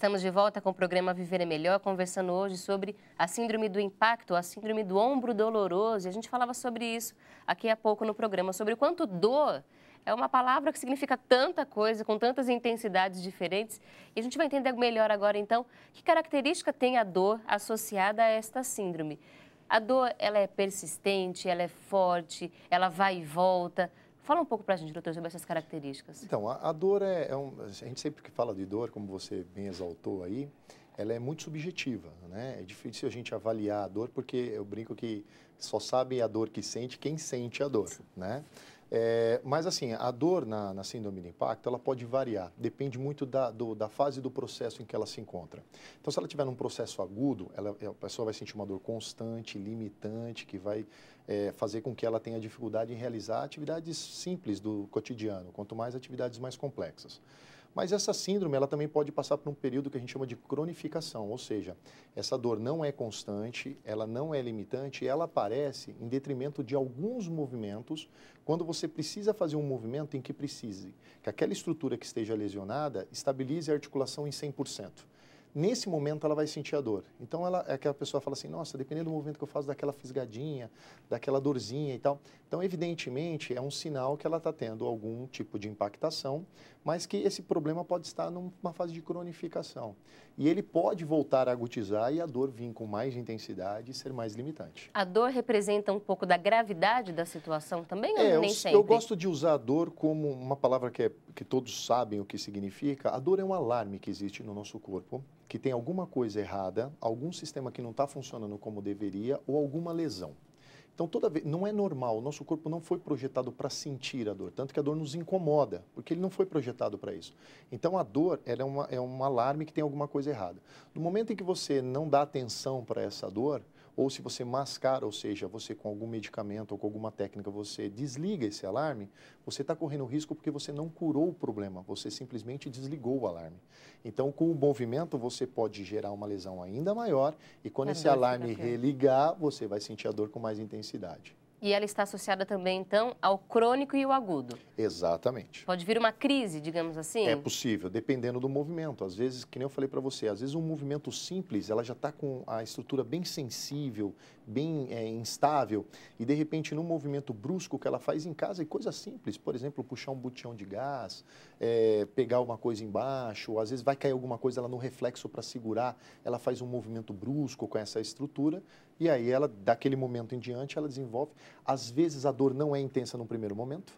Estamos de volta com o programa Viver é Melhor, conversando hoje sobre a síndrome do impacto, a síndrome do ombro doloroso. E a gente falava sobre isso aqui há pouco no programa, sobre o quanto dor é uma palavra que significa tanta coisa, com tantas intensidades diferentes. E a gente vai entender melhor agora, então, que característica tem a dor associada a esta síndrome. A dor, ela é persistente, ela é forte, ela vai e volta. Fala um pouco para a gente, doutor, sobre essas características. Então, a, a dor é, é um, a gente sempre que fala de dor, como você bem exaltou aí, ela é muito subjetiva, né? É difícil a gente avaliar a dor porque eu brinco que só sabe a dor que sente quem sente a dor, né? É, mas, assim, a dor na, na, síndrome do impacto, ela pode variar, depende muito da, do, da fase do processo em que ela se encontra. Então, se ela tiver num processo agudo, ela, é, a pessoa vai sentir uma dor constante, limitante, que vai é, fazer com que ela tenha dificuldade em realizar atividades simples do cotidiano, quanto mais atividades mais complexas. Mas essa síndrome, ela também pode passar por um período que a gente chama de cronificação, ou seja, essa dor não é constante, ela não é limitante, ela aparece em detrimento de alguns movimentos quando você precisa fazer um movimento em que precise que aquela estrutura que esteja lesionada estabilize a articulação em 100% nesse momento ela vai sentir a dor. Então ela é que a pessoa fala assim, nossa, dependendo do movimento que eu faço, daquela fisgadinha, daquela dorzinha e tal. Então, evidentemente, é um sinal que ela está tendo algum tipo de impactação, mas que esse problema pode estar numa fase de cronificação. E ele pode voltar a agudizar e a dor vir com mais intensidade e ser mais limitante. A dor representa um pouco da gravidade da situação também, é, nem eu, sempre? Eu gosto de usar a dor como uma palavra que é que todos sabem o que significa, a dor é um alarme que existe no nosso corpo, que tem alguma coisa errada, algum sistema que não está funcionando como deveria ou alguma lesão. Então, toda vez, não é normal, o nosso corpo não foi projetado para sentir a dor, tanto que a dor nos incomoda, porque ele não foi projetado para isso. Então, a dor é, uma, é um alarme que tem alguma coisa errada. No momento em que você não dá atenção para essa dor, ou se você mascara, ou seja, você com algum medicamento ou com alguma técnica, você desliga esse alarme, você está correndo risco porque você não curou o problema, você simplesmente desligou o alarme. Então, com o movimento, você pode gerar uma lesão ainda maior e quando é esse alarme religar, você vai sentir a dor com mais intensidade. E ela está associada também, então, ao crônico e ao agudo. Exatamente. Pode vir uma crise, digamos assim? É possível, dependendo do movimento. Às vezes, que nem eu falei para você, às vezes um movimento simples, ela já está com a estrutura bem sensível, bem é, instável, e de repente, num movimento brusco que ela faz em casa, e coisa simples, por exemplo, puxar um botijão de gás, é, pegar uma coisa embaixo, ou às vezes vai cair alguma coisa, ela no reflexo para segurar, ela faz um movimento brusco com essa estrutura, e aí ela, daquele momento em diante, ela desenvolve às vezes a dor não é intensa no primeiro momento,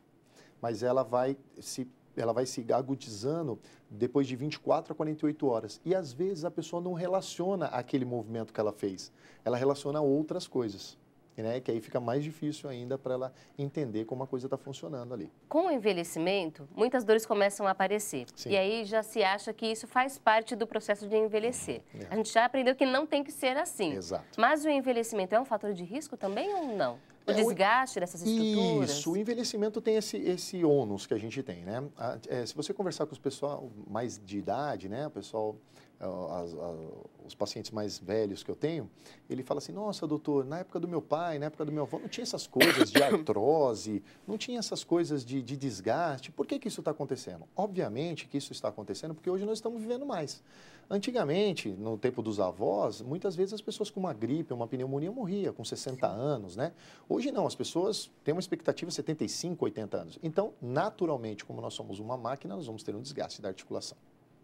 mas ela vai se ela vai se agudizando depois de 24 a 48 horas. E às vezes a pessoa não relaciona aquele movimento que ela fez, ela relaciona outras coisas. Né? Que aí fica mais difícil ainda para ela entender como a coisa está funcionando ali. Com o envelhecimento, muitas dores começam a aparecer. Sim. E aí já se acha que isso faz parte do processo de envelhecer. É. A gente já aprendeu que não tem que ser assim. Exato. Mas o envelhecimento é um fator de risco também ou não? É, o desgaste dessas estruturas. Isso, o envelhecimento tem esse, esse ônus que a gente tem, né? É, se você conversar com os pessoal mais de idade, né, o pessoal as, as, os pacientes mais velhos que eu tenho, ele fala assim: nossa, doutor, na época do meu pai, na época do meu avô, não tinha essas coisas de artrose, não tinha essas coisas de, de desgaste. Por que, que isso está acontecendo? Obviamente que isso está acontecendo porque hoje nós estamos vivendo mais. Antigamente, no tempo dos avós, muitas vezes as pessoas com uma gripe, uma pneumonia morria com 60 anos, né? Hoje não, as pessoas têm uma expectativa de 75, 80 anos. Então, naturalmente, como nós somos uma máquina, nós vamos ter um desgaste da articulação.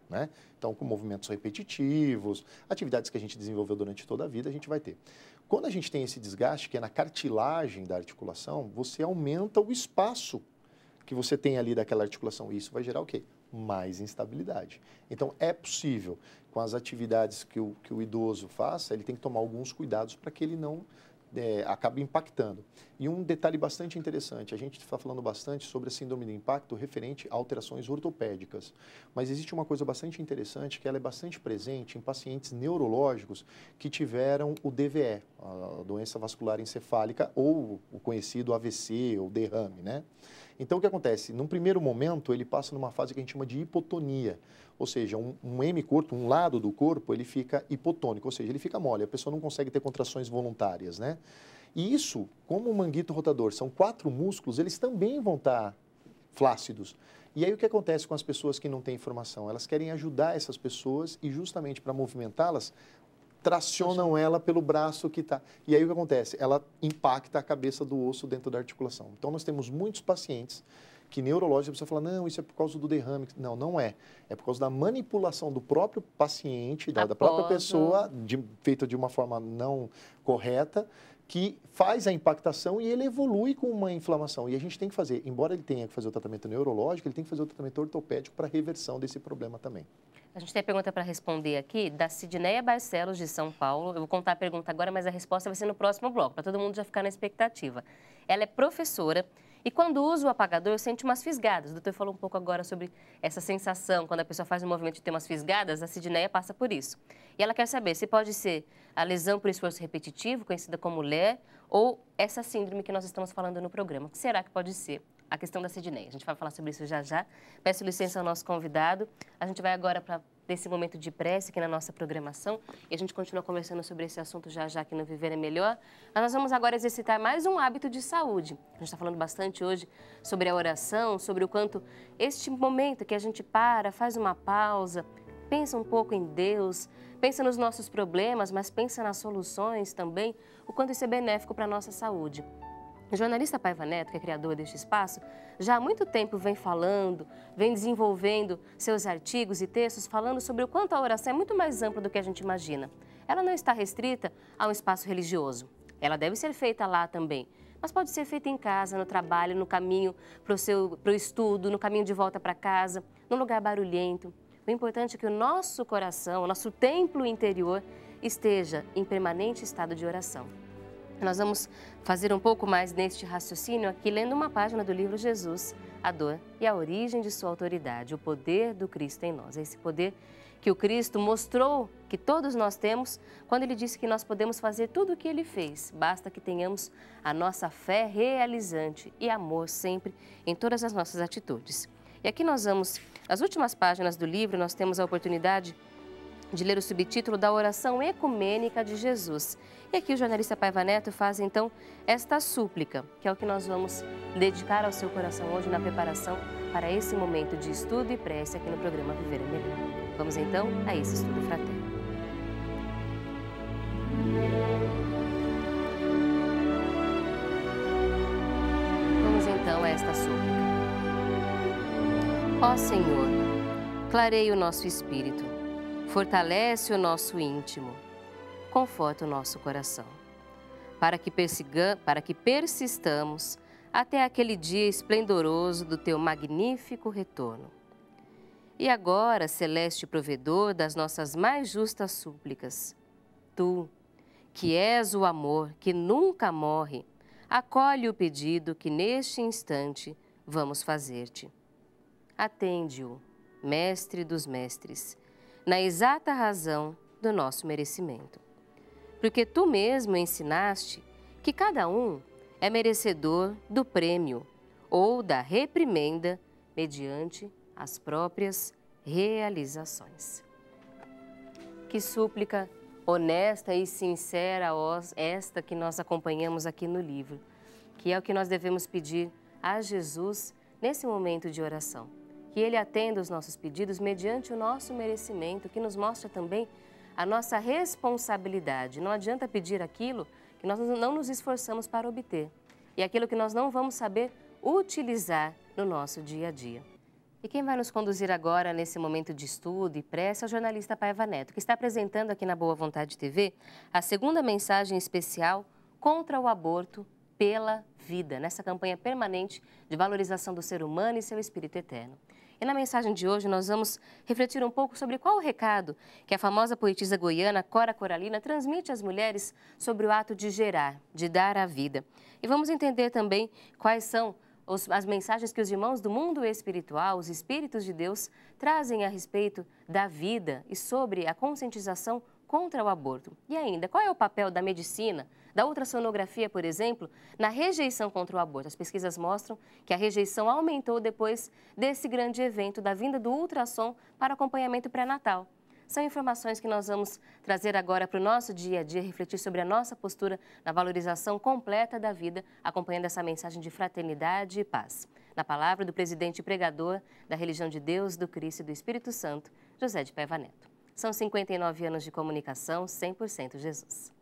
Né? Então, com movimentos repetitivos, atividades que a gente desenvolveu durante toda a vida, a gente vai ter. Quando a gente tem esse desgaste, que é na cartilagem da articulação, você aumenta o espaço que você tem ali daquela articulação. E isso vai gerar o quê? Mais instabilidade. Então, é possível, com as atividades que o, que o idoso faça, ele tem que tomar alguns cuidados para que ele não é, acaba impactando. E um detalhe bastante interessante, a gente está falando bastante sobre a síndrome do impacto referente a alterações ortopédicas, mas existe uma coisa bastante interessante que ela é bastante presente em pacientes neurológicos que tiveram o DVE, a doença vascular encefálica, ou o conhecido AVC ou derrame, né? Então, o que acontece? Num primeiro momento, ele passa numa fase que a gente chama de hipotonia, ou seja, um, um M curto, um lado do corpo, ele fica hipotônico, ou seja, ele fica mole, a pessoa não consegue ter contrações voluntárias, né? E isso, como o manguito rotador são quatro músculos, eles também vão estar flácidos. E aí o que acontece com as pessoas que não têm informação? Elas querem ajudar essas pessoas e justamente para movimentá-las, tracionam ela pelo braço que está. E aí o que acontece? Ela impacta a cabeça do osso dentro da articulação. Então nós temos muitos pacientes que neurológico você fala não, isso é por causa do derrame. Não, não é. É por causa da manipulação do próprio paciente, da, da própria pessoa, de, feita de uma forma não correta, que faz a impactação e ele evolui com uma inflamação. E a gente tem que fazer, embora ele tenha que fazer o tratamento neurológico, ele tem que fazer o tratamento ortopédico para reversão desse problema também. A gente tem a pergunta para responder aqui da Sidneia Barcelos, de São Paulo. Eu vou contar a pergunta agora, mas a resposta vai ser no próximo bloco, para todo mundo já ficar na expectativa. Ela é professora e quando usa o apagador, eu sinto umas fisgadas. O doutor falou um pouco agora sobre essa sensação, quando a pessoa faz um movimento de ter umas fisgadas, a Sidneia passa por isso. E ela quer saber se pode ser a lesão por esforço repetitivo, conhecida como Lé ou essa síndrome que nós estamos falando no programa. O que será que pode ser? A questão da Sidneia. A gente vai falar sobre isso já já. Peço licença ao nosso convidado, a gente vai agora para desse momento de prece aqui na nossa programação e a gente continua conversando sobre esse assunto já já aqui no Viver é Melhor. Mas nós vamos agora exercitar mais um hábito de saúde. A gente está falando bastante hoje sobre a oração, sobre o quanto este momento que a gente para, faz uma pausa, pensa um pouco em Deus, pensa nos nossos problemas, mas pensa nas soluções também, o quanto isso é benéfico para a nossa saúde. O jornalista Paiva Neto, que é criador deste espaço, já há muito tempo vem falando, vem desenvolvendo seus artigos e textos falando sobre o quanto a oração é muito mais ampla do que a gente imagina. Ela não está restrita a um espaço religioso. Ela deve ser feita lá também, mas pode ser feita em casa, no trabalho, no caminho para o seu pro estudo, no caminho de volta para casa, num lugar barulhento. O importante é que o nosso coração, o nosso templo interior, esteja em permanente estado de oração. Nós vamos fazer um pouco mais neste raciocínio aqui, lendo uma página do livro Jesus, a dor e a origem de sua autoridade, o poder do Cristo em nós. É esse poder que o Cristo mostrou que todos nós temos quando ele disse que nós podemos fazer tudo o que ele fez, basta que tenhamos a nossa fé realizante e amor sempre em todas as nossas atitudes. E aqui nós vamos, nas últimas páginas do livro, nós temos a oportunidade de ler o subtítulo da Oração Ecumênica de Jesus. E aqui o jornalista Paiva Neto faz então esta súplica, que é o que nós vamos dedicar ao seu coração hoje na preparação para esse momento de estudo e prece aqui no programa Viver é Melhor. Vamos então a esse estudo fraterno. Vamos então a esta súplica. Ó Senhor, clareie o nosso espírito fortalece o nosso íntimo, conforta o nosso coração, para que, persiga, para que persistamos até aquele dia esplendoroso do teu magnífico retorno. E agora, celeste provedor das nossas mais justas súplicas, tu, que és o amor que nunca morre, acolhe o pedido que neste instante vamos fazer-te. Atende-o, Mestre dos Mestres na exata razão do nosso merecimento. Porque tu mesmo ensinaste que cada um é merecedor do prêmio ou da reprimenda mediante as próprias realizações. Que súplica honesta e sincera esta que nós acompanhamos aqui no livro, que é o que nós devemos pedir a Jesus nesse momento de oração que Ele atenda os nossos pedidos mediante o nosso merecimento, que nos mostra também a nossa responsabilidade. Não adianta pedir aquilo que nós não nos esforçamos para obter e aquilo que nós não vamos saber utilizar no nosso dia a dia. E quem vai nos conduzir agora nesse momento de estudo e prece é o jornalista Paiva Neto, que está apresentando aqui na Boa Vontade TV a segunda mensagem especial contra o aborto pela vida, nessa campanha permanente de valorização do ser humano e seu espírito eterno. E na mensagem de hoje nós vamos refletir um pouco sobre qual o recado que a famosa poetisa goiana Cora Coralina transmite às mulheres sobre o ato de gerar, de dar a vida. E vamos entender também quais são as mensagens que os irmãos do mundo espiritual, os espíritos de Deus, trazem a respeito da vida e sobre a conscientização contra o aborto. E ainda, qual é o papel da medicina da ultrassonografia, por exemplo, na rejeição contra o aborto. As pesquisas mostram que a rejeição aumentou depois desse grande evento da vinda do ultrassom para acompanhamento pré-natal. São informações que nós vamos trazer agora para o nosso dia a dia, refletir sobre a nossa postura na valorização completa da vida, acompanhando essa mensagem de fraternidade e paz. Na palavra do presidente e pregador da religião de Deus, do Cristo e do Espírito Santo, José de Paiva Neto. São 59 anos de comunicação 100% Jesus.